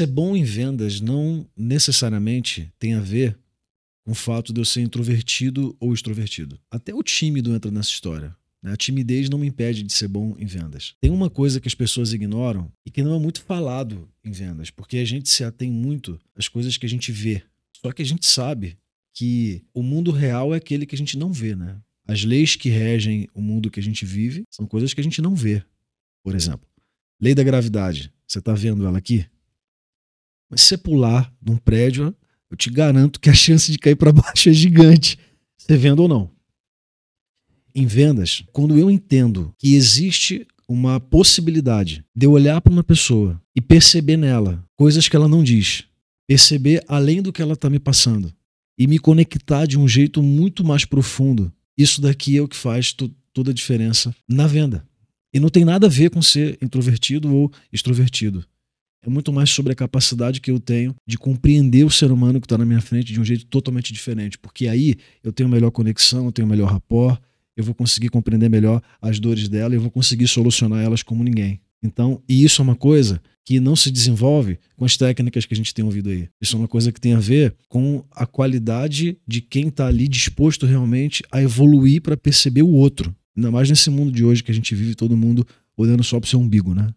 Ser bom em vendas não necessariamente tem a ver com o fato de eu ser introvertido ou extrovertido. Até o tímido entra nessa história. Né? A timidez não me impede de ser bom em vendas. Tem uma coisa que as pessoas ignoram e que não é muito falado em vendas, porque a gente se atém muito às coisas que a gente vê. Só que a gente sabe que o mundo real é aquele que a gente não vê, né? As leis que regem o mundo que a gente vive são coisas que a gente não vê. Por exemplo, lei da gravidade. Você está vendo ela aqui? Mas se você pular num prédio, eu te garanto que a chance de cair para baixo é gigante, você vendo ou não. Em vendas, quando eu entendo que existe uma possibilidade de eu olhar para uma pessoa e perceber nela coisas que ela não diz, perceber além do que ela está me passando e me conectar de um jeito muito mais profundo, isso daqui é o que faz toda a diferença na venda. E não tem nada a ver com ser introvertido ou extrovertido. É muito mais sobre a capacidade que eu tenho de compreender o ser humano que está na minha frente de um jeito totalmente diferente, porque aí eu tenho melhor conexão, eu tenho melhor rapport, eu vou conseguir compreender melhor as dores dela e eu vou conseguir solucionar elas como ninguém. Então, e isso é uma coisa que não se desenvolve com as técnicas que a gente tem ouvido aí. Isso é uma coisa que tem a ver com a qualidade de quem está ali disposto realmente a evoluir para perceber o outro. Ainda mais nesse mundo de hoje que a gente vive todo mundo olhando só para o seu umbigo, né?